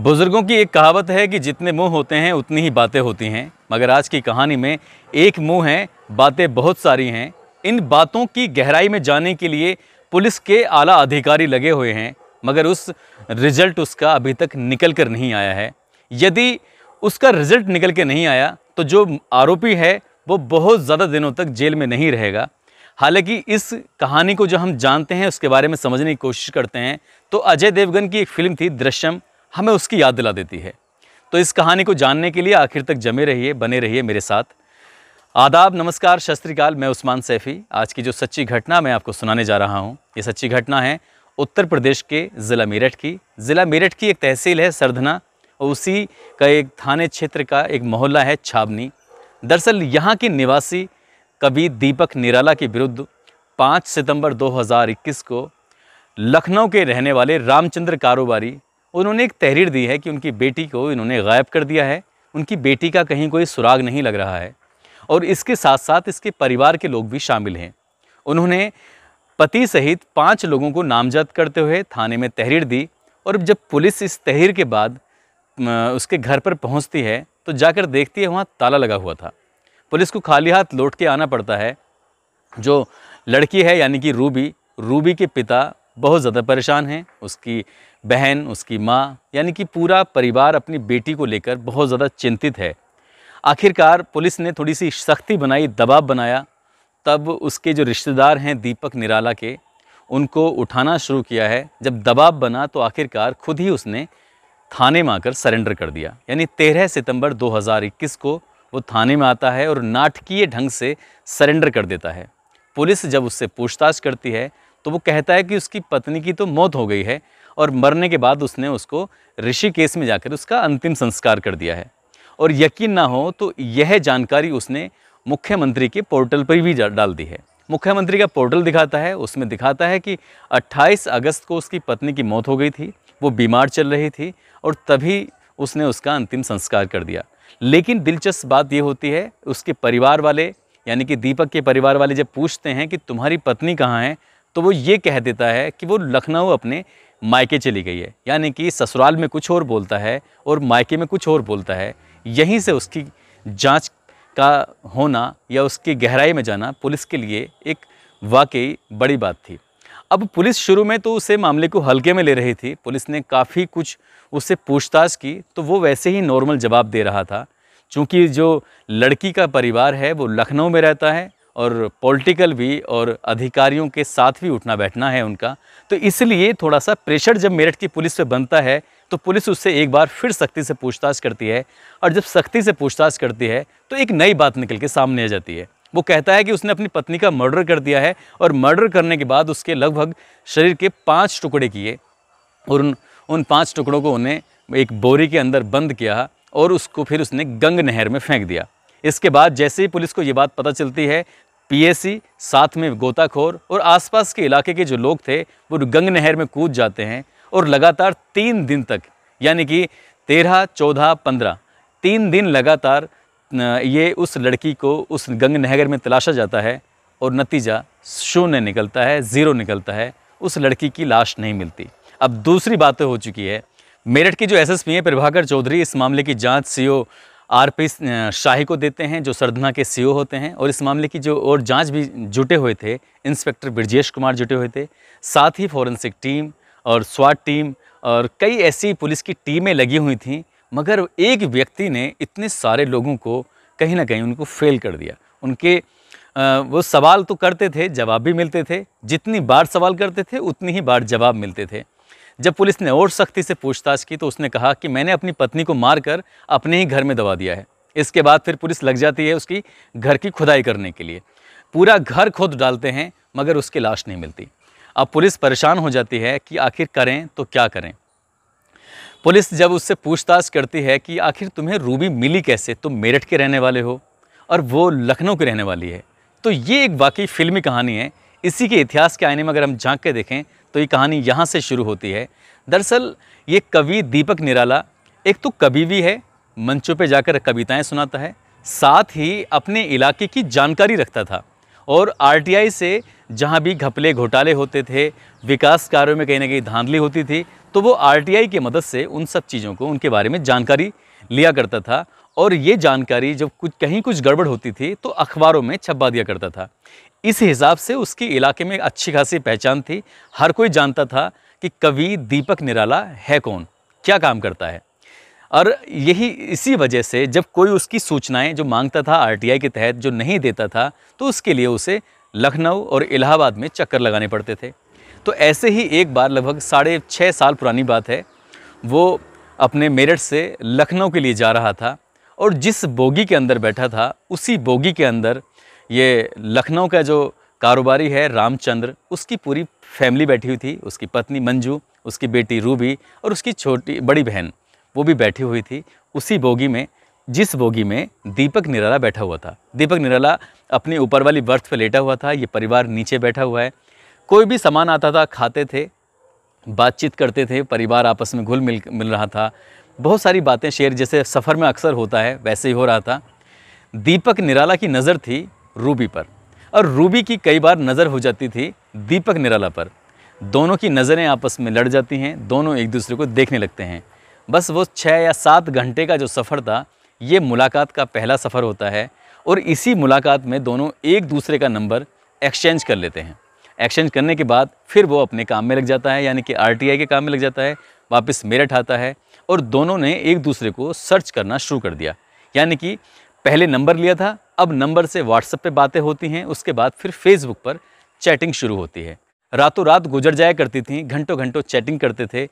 बुज़ुर्गों की एक कहावत है कि जितने मुंह होते हैं उतनी ही बातें होती हैं मगर आज की कहानी में एक मुंह है बातें बहुत सारी हैं इन बातों की गहराई में जाने के लिए पुलिस के आला अधिकारी लगे हुए हैं मगर उस रिज़ल्ट उसका अभी तक निकल कर नहीं आया है यदि उसका रिज़ल्ट निकल के नहीं आया तो जो आरोपी है वो बहुत ज़्यादा दिनों तक जेल में नहीं रहेगा हालांकि इस कहानी को जो हम जानते हैं उसके बारे में समझने की कोशिश करते हैं तो अजय देवगन की एक फिल्म थी दृश्यम हमें उसकी याद दिला देती है तो इस कहानी को जानने के लिए आखिर तक जमे रहिए बने रहिए मेरे साथ आदाब नमस्कार शस्त्रीकाल मैं उस्मान सैफ़ी आज की जो सच्ची घटना मैं आपको सुनाने जा रहा हूँ ये सच्ची घटना है उत्तर प्रदेश के ज़िला मेरठ की ज़िला मेरठ की एक तहसील है सरधना और उसी का एक थाने क्षेत्र का एक मोहल्ला है छाबनी दरअसल यहाँ के निवासी कवि दीपक निराला के विरुद्ध 5 सितंबर 2021 को लखनऊ के रहने वाले रामचंद्र कारोबारी उन्होंने एक तहरीर दी है कि उनकी बेटी को इन्होंने गायब कर दिया है उनकी बेटी का कहीं कोई सुराग नहीं लग रहा है और इसके साथ साथ इसके परिवार के लोग भी शामिल हैं उन्होंने पति सहित पाँच लोगों को नामजद करते हुए थाने में तहरीर दी और जब पुलिस इस तहरीर के बाद उसके घर पर पहुंचती है तो जाकर देखती है वहाँ ताला लगा हुआ था पुलिस को खाली हाथ लौट के आना पड़ता है जो लड़की है यानी कि रूबी रूबी के पिता बहुत ज़्यादा परेशान हैं उसकी बहन उसकी माँ यानी कि पूरा परिवार अपनी बेटी को लेकर बहुत ज़्यादा चिंतित है आखिरकार पुलिस ने थोड़ी सी सख्ती बनाई दबाव बनाया तब उसके जो रिश्तेदार हैं दीपक निराला के उनको उठाना शुरू किया है जब दबाव बना तो आखिरकार खुद ही उसने थाने में आकर सरेंडर कर दिया यानी 13 सितंबर 2021 को वो थाने में आता है और नाटकीय ढंग से सरेंडर कर देता है पुलिस जब उससे पूछताछ करती है तो वो कहता है कि उसकी पत्नी की तो मौत हो गई है और मरने के बाद उसने उसको ऋषिकेश में जाकर उसका अंतिम संस्कार कर दिया है और यकीन ना हो तो यह जानकारी उसने मुख्यमंत्री के पोर्टल पर भी डाल दी है मुख्यमंत्री का पोर्टल दिखाता है उसमें दिखाता है कि 28 अगस्त को उसकी पत्नी की मौत हो गई थी वो बीमार चल रही थी और तभी उसने उसका अंतिम संस्कार कर दिया लेकिन दिलचस्प बात ये होती है उसके परिवार वाले यानी कि दीपक के परिवार वाले जब पूछते हैं कि तुम्हारी पत्नी कहाँ है तो वो ये कह देता है कि वो लखनऊ अपने मायके चली गई है यानी कि ससुराल में कुछ और बोलता है और मायके में कुछ और बोलता है यहीं से उसकी जांच का होना या उसकी गहराई में जाना पुलिस के लिए एक वाकई बड़ी बात थी अब पुलिस शुरू में तो उसे मामले को हल्के में ले रही थी पुलिस ने काफ़ी कुछ उससे पूछताछ की तो वो वैसे ही नॉर्मल जवाब दे रहा था चूँकि जो लड़की का परिवार है वो लखनऊ में रहता है और पॉलिटिकल भी और अधिकारियों के साथ भी उठना बैठना है उनका तो इसलिए थोड़ा सा प्रेशर जब मेरठ की पुलिस पे बनता है तो पुलिस उससे एक बार फिर सख्ती से पूछताछ करती है और जब सख्ती से पूछताछ करती है तो एक नई बात निकल के सामने आ जाती है वो कहता है कि उसने अपनी पत्नी का मर्डर कर दिया है और मर्डर करने के बाद उसके लगभग शरीर के पाँच टुकड़े किए और उन उन पाँच टुकड़ों को उन्हें एक बोरी के अंदर बंद किया और उसको फिर उसने गंग नहर में फेंक दिया इसके बाद जैसे ही पुलिस को ये बात पता चलती है पीएसी साथ में गोताखोर और आसपास के इलाके के जो लोग थे वो गंग नहर में कूद जाते हैं और लगातार तीन दिन तक यानी कि तेरह चौदह पंद्रह तीन दिन लगातार ये उस लड़की को उस गंग नहर में तलाशा जाता है और नतीजा शून्य निकलता है ज़ीरो निकलता है उस लड़की की लाश नहीं मिलती अब दूसरी बातें तो हो चुकी है मेरठ की जो एसएसपी हैं प्रभाकर चौधरी इस मामले की जांच सीओ आर पी शाही को देते हैं जो सरधना के सीईओ होते हैं और इस मामले की जो और जांच भी जुटे हुए थे इंस्पेक्टर ब्रजेश कुमार जुटे हुए थे साथ ही फॉरेंसिक टीम और स्वाट टीम और कई ऐसी पुलिस की टीमें लगी हुई थी मगर एक व्यक्ति ने इतने सारे लोगों को कहीं ना कहीं उनको फेल कर दिया उनके वो सवाल तो करते थे जवाब भी मिलते थे जितनी बार सवाल करते थे उतनी ही बार जवाब मिलते थे जब पुलिस ने और सख्ती से पूछताछ की तो उसने कहा कि मैंने अपनी पत्नी को मारकर अपने ही घर में दबा दिया है इसके बाद फिर पुलिस लग जाती है उसकी घर की खुदाई करने के लिए पूरा घर खोद डालते हैं मगर उसकी लाश नहीं मिलती अब पुलिस परेशान हो जाती है कि आखिर करें तो क्या करें पुलिस जब उससे पूछताछ करती है कि आखिर तुम्हें रूबी मिली कैसे तुम मेरठ के रहने वाले हो और वो लखनऊ के रहने वाली है तो ये एक वाकई फिल्मी कहानी है इसी के इतिहास के आईने में अगर हम झांक के देखें तो ये कहानी यहाँ से शुरू होती है दरअसल ये कवि दीपक निराला एक तो कवि भी है मंचों पे जाकर कविताएं सुनाता है साथ ही अपने इलाके की जानकारी रखता था और आरटीआई से जहाँ भी घपले घोटाले होते थे विकास कार्यों में कहीं ना कहीं धांधली होती थी तो वो आरटीआई की मदद से उन सब चीज़ों को उनके बारे में जानकारी लिया करता था और ये जानकारी जब कुछ कहीं कुछ गड़बड़ होती थी तो अखबारों में छपा दिया करता था इस हिसाब से उसकी इलाके में अच्छी खासी पहचान थी हर कोई जानता था कि कवि दीपक निराला है कौन क्या काम करता है और यही इसी वजह से जब कोई उसकी सूचनाएं जो मांगता था आरटीआई के तहत जो नहीं देता था तो उसके लिए उसे लखनऊ और इलाहाबाद में चक्कर लगाने पड़ते थे तो ऐसे ही एक बार लगभग साढ़े छः साल पुरानी बात है वो अपने मेरठ से लखनऊ के लिए जा रहा था और जिस बोगी के अंदर बैठा था उसी बोगी के अंदर ये लखनऊ का जो कारोबारी है रामचंद्र उसकी पूरी फैमिली बैठी हुई थी उसकी पत्नी मंजू उसकी बेटी रूबी और उसकी छोटी बड़ी बहन वो भी बैठी हुई थी उसी बोगी में जिस बोगी में दीपक निराला बैठा हुआ था दीपक निराला अपनी ऊपर वाली बर्थ पर लेटा हुआ था ये परिवार नीचे बैठा हुआ है कोई भी सामान आता था खाते थे बातचीत करते थे परिवार आपस में घुल मिल मिल रहा था बहुत सारी बातें शेयर जैसे सफ़र में अक्सर होता है वैसे ही हो रहा था दीपक निराला की नज़र थी रूबी पर और रूबी की कई बार नज़र हो जाती थी दीपक निराला पर दोनों की नज़रें आपस में लड़ जाती हैं दोनों एक दूसरे को देखने लगते हैं बस वो छः या सात घंटे का जो सफ़र था ये मुलाकात का पहला सफ़र होता है और इसी मुलाकात में दोनों एक दूसरे का नंबर एक्सचेंज कर लेते हैं एक्सचेंज करने के बाद फिर वो अपने काम में लग जाता है यानी कि आर के काम में लग जाता है वापस मेरठ आता है और दोनों ने एक दूसरे को सर्च करना शुरू कर दिया यानी कि पहले नंबर लिया था अब नंबर से व्हाट्सएप पे बातें होती हैं उसके बाद फिर फेसबुक पर चैटिंग शुरू होती है रातों रात गुजर जाया करती थी घंटों घंटों चैटिंग करते थे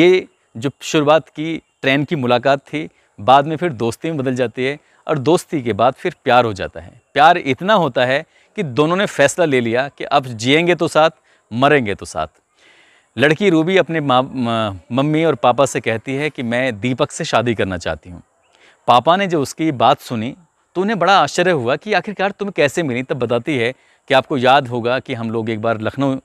ये जो शुरुआत की ट्रेन की मुलाकात थी बाद में फिर दोस्ती में बदल जाती है और दोस्ती के बाद फिर प्यार हो जाता है प्यार इतना होता है कि दोनों ने फैसला ले लिया कि अब जिएंगे तो साथ मरेंगे तो साथ लड़की रूबी अपने मम्मी और पापा से कहती है कि मैं दीपक से शादी करना चाहती हूँ पापा ने जो उसकी बात सुनी तो उन्हें बड़ा आश्चर्य हुआ कि आखिरकार तुम कैसे मिली तब बताती है कि आपको याद होगा कि हम लोग एक बार लखनऊ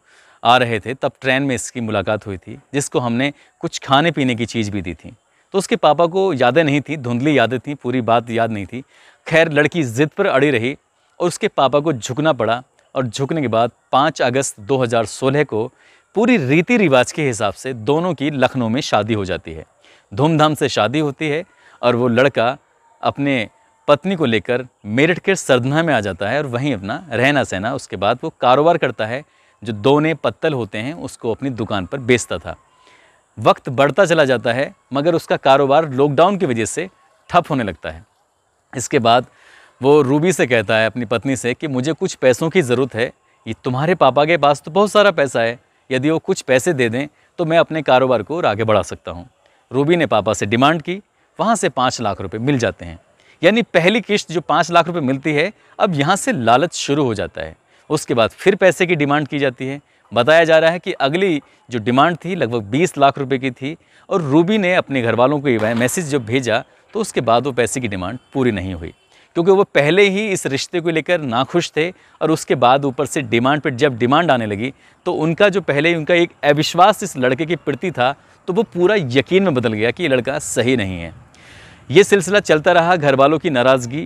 आ रहे थे तब ट्रेन में इसकी मुलाकात हुई थी जिसको हमने कुछ खाने पीने की चीज़ भी दी थी तो उसके पापा को यादें नहीं थी धुंधली यादें थी पूरी बात याद नहीं थी खैर लड़की ज़िद पर अड़ी रही और उसके पापा को झुकना पड़ा और झुकने के बाद 5 अगस्त 2016 को पूरी रीति रिवाज के हिसाब से दोनों की लखनऊ में शादी हो जाती है धूमधाम से शादी होती है और वो लड़का अपने पत्नी को लेकर मेरठ के सरधना में आ जाता है और वहीं अपना रहना सहना उसके बाद वो कारोबार करता है जो दोने पत्तल होते हैं उसको अपनी दुकान पर बेचता था वक्त बढ़ता चला जाता है मगर उसका कारोबार लॉकडाउन की वजह से ठप होने लगता है इसके बाद वो रूबी से कहता है अपनी पत्नी से कि मुझे कुछ पैसों की ज़रूरत है ये तुम्हारे पापा के पास तो बहुत सारा पैसा है यदि वो कुछ पैसे दे दें तो मैं अपने कारोबार को और आगे बढ़ा सकता हूँ रूबी ने पापा से डिमांड की वहाँ से पाँच लाख रुपये मिल जाते हैं यानी पहली किश्त जो पाँच लाख रुपये मिलती है अब यहाँ से लालच शुरू हो जाता है उसके बाद फिर पैसे की डिमांड की जाती है बताया जा रहा है कि अगली जो डिमांड थी लगभग 20 लाख रुपए की थी और रूबी ने अपने घर वालों को मैसेज जब भेजा तो उसके बाद वो पैसे की डिमांड पूरी नहीं हुई क्योंकि वो पहले ही इस रिश्ते को लेकर नाखुश थे और उसके बाद ऊपर से डिमांड पर जब डिमांड आने लगी तो उनका जो पहले ही उनका एक अविश्वास इस लड़के के प्रति था तो वो पूरा यकीन में बदल गया कि ये लड़का सही नहीं है ये सिलसिला चलता रहा घर वालों की नाराज़गी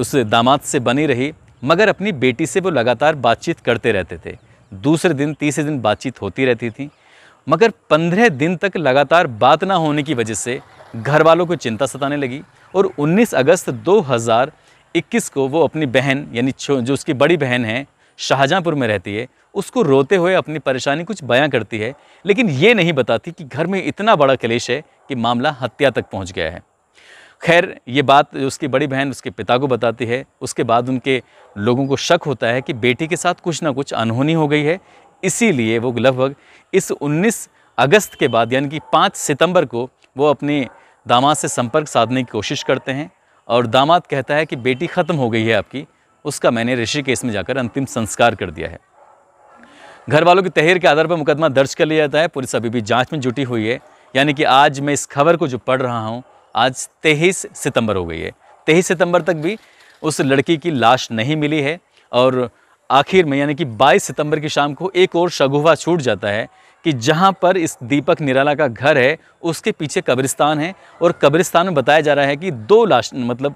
उस दामाद से बनी रही मगर अपनी बेटी से वो लगातार बातचीत करते रहते थे दूसरे दिन तीसरे दिन बातचीत होती रहती थी मगर पंद्रह दिन तक लगातार बात ना होने की वजह से घर वालों को चिंता सताने लगी और 19 अगस्त 2021 को वो अपनी बहन यानी जो उसकी बड़ी बहन है शाहजहाँपुर में रहती है उसको रोते हुए अपनी परेशानी कुछ बयां करती है लेकिन ये नहीं बताती कि घर में इतना बड़ा क्लेश है कि मामला हत्या तक पहुंच गया है खैर ये बात उसकी बड़ी बहन उसके पिता को बताती है उसके बाद उनके लोगों को शक होता है कि बेटी के साथ कुछ ना कुछ अनहोनी हो गई है इसीलिए वो लगभग इस 19 अगस्त के बाद यानी कि 5 सितंबर को वो अपनी दामाद से संपर्क साधने की कोशिश करते हैं और दामाद कहता है कि बेटी ख़त्म हो गई है आपकी उसका मैंने ऋषिकेश में जाकर अंतिम संस्कार कर दिया है घर वालों की तहरीर के आधार पर मुकदमा दर्ज कर लिया जाता है पुलिस अभी भी जाँच में जुटी हुई है यानी कि आज मैं इस खबर को जो पढ़ रहा हूँ आज तेईस सितंबर हो गई है तेईस सितंबर तक भी उस लड़की की लाश नहीं मिली है और आखिर में यानी कि 22 सितंबर की शाम को एक और शगुफा छूट जाता है कि जहाँ पर इस दीपक निराला का घर है उसके पीछे कब्रिस्तान है और कब्रिस्तान में बताया जा रहा है कि दो लाश मतलब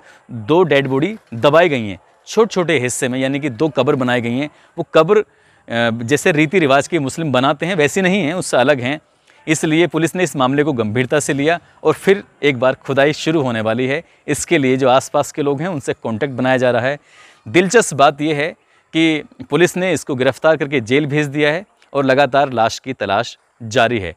दो डेड बॉडी दबाई गई हैं छोटे छोटे हिस्से में यानी कि दो कब्र बनाई गई हैं वो कब्र जैसे रीति रिवाज के मुस्लिम बनाते हैं वैसे नहीं हैं उससे अलग हैं इसलिए पुलिस ने इस मामले को गंभीरता से लिया और फिर एक बार खुदाई शुरू होने वाली है इसके लिए जो आसपास के लोग हैं उनसे कॉन्टैक्ट बनाया जा रहा है दिलचस्प बात यह है कि पुलिस ने इसको गिरफ्तार करके जेल भेज दिया है और लगातार लाश की तलाश जारी है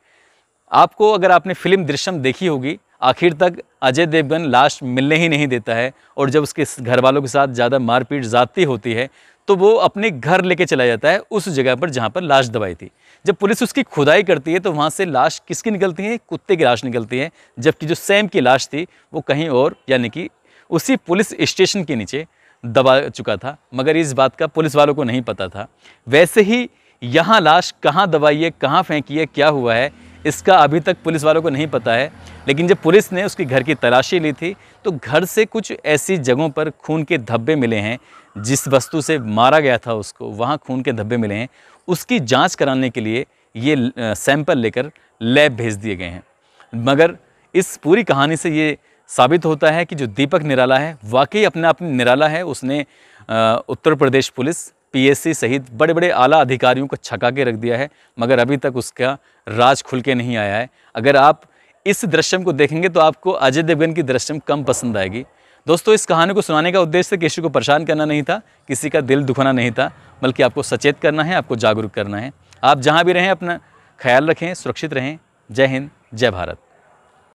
आपको अगर आपने फिल्म दृश्यम देखी होगी आखिर तक अजय देवगन लाश मिलने ही नहीं देता है और जब उसके घर वालों के साथ ज़्यादा मारपीट जाती होती है तो वो अपने घर लेके चला जाता है उस जगह पर जहाँ पर लाश दबाई थी जब पुलिस उसकी खुदाई करती है तो वहाँ से लाश किसकी निकलती है कुत्ते की लाश निकलती है जबकि जो सैम की लाश थी वो कहीं और यानी कि उसी पुलिस स्टेशन के नीचे दबा चुका था मगर इस बात का पुलिस वालों को नहीं पता था वैसे ही यहाँ लाश कहाँ दबाई है कहाँ फेंकी है क्या हुआ है इसका अभी तक पुलिस वालों को नहीं पता है लेकिन जब पुलिस ने उसके घर की तलाशी ली थी तो घर से कुछ ऐसी जगहों पर खून के धब्बे मिले हैं जिस वस्तु से मारा गया था उसको वहाँ खून के धब्बे मिले हैं उसकी जांच कराने के लिए ये सैंपल लेकर लैब भेज दिए गए हैं मगर इस पूरी कहानी से ये साबित होता है कि जो दीपक निराला है वाकई अपने आप निराला है उसने उत्तर प्रदेश पुलिस पीएससी सहित बड़े बड़े आला अधिकारियों को छका के रख दिया है मगर अभी तक उसका राज खुल के नहीं आया है अगर आप इस दृश्यम को देखेंगे तो आपको अजय देवगन की दृश्यम कम पसंद आएगी दोस्तों इस कहानी को सुनाने का उद्देश्य किसी को परेशान करना नहीं था किसी का दिल दुखाना नहीं था बल्कि आपको सचेत करना है आपको जागरूक करना है आप जहाँ भी रहें अपना ख्याल रखें सुरक्षित रहें जय हिंद जय भारत